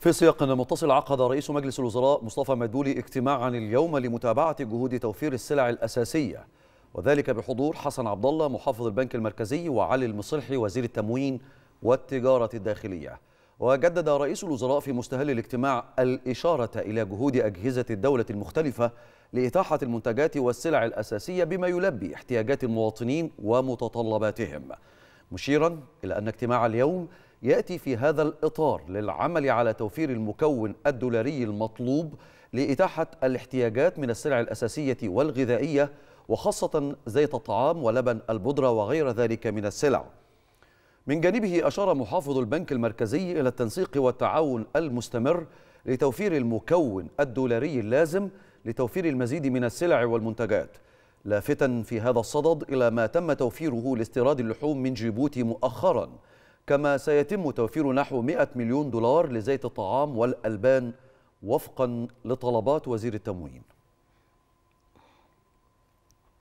في سياق متصل عقد رئيس مجلس الوزراء مصطفى مدبولي اجتماعا اليوم لمتابعة جهود توفير السلع الأساسية وذلك بحضور حسن عبد الله محافظ البنك المركزي وعلي المصلحي وزير التموين والتجارة الداخلية وجدد رئيس الوزراء في مستهل الاجتماع الإشارة إلى جهود أجهزة الدولة المختلفة لإتاحة المنتجات والسلع الأساسية بما يلبي احتياجات المواطنين ومتطلباتهم مشيرا إلى أن اجتماع اليوم يأتي في هذا الإطار للعمل على توفير المكون الدولاري المطلوب لإتاحة الاحتياجات من السلع الأساسية والغذائية وخاصة زيت الطعام ولبن البودرة وغير ذلك من السلع من جانبه أشار محافظ البنك المركزي إلى التنسيق والتعاون المستمر لتوفير المكون الدولاري اللازم لتوفير المزيد من السلع والمنتجات لافتا في هذا الصدد إلى ما تم توفيره لاستيراد اللحوم من جيبوتي مؤخراً كما سيتم توفير نحو 100 مليون دولار لزيت الطعام والألبان وفقا لطلبات وزير التموين